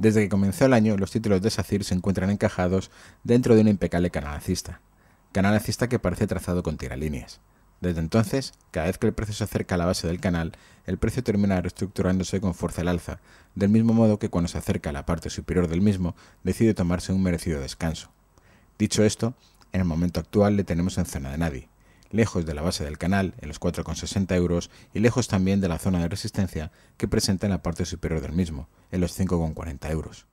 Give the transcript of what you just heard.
Desde que comenzó el año, los títulos de SACIR se encuentran encajados dentro de un impecable canal Canal Canalacista que parece trazado con tiralíneas. Desde entonces, cada vez que el precio se acerca a la base del canal, el precio termina reestructurándose con fuerza al alza, del mismo modo que cuando se acerca a la parte superior del mismo, decide tomarse un merecido descanso. Dicho esto, en el momento actual le tenemos en zona de nadie, lejos de la base del canal en los 4,60 euros y lejos también de la zona de resistencia que presenta en la parte superior del mismo, en los 5,40 euros.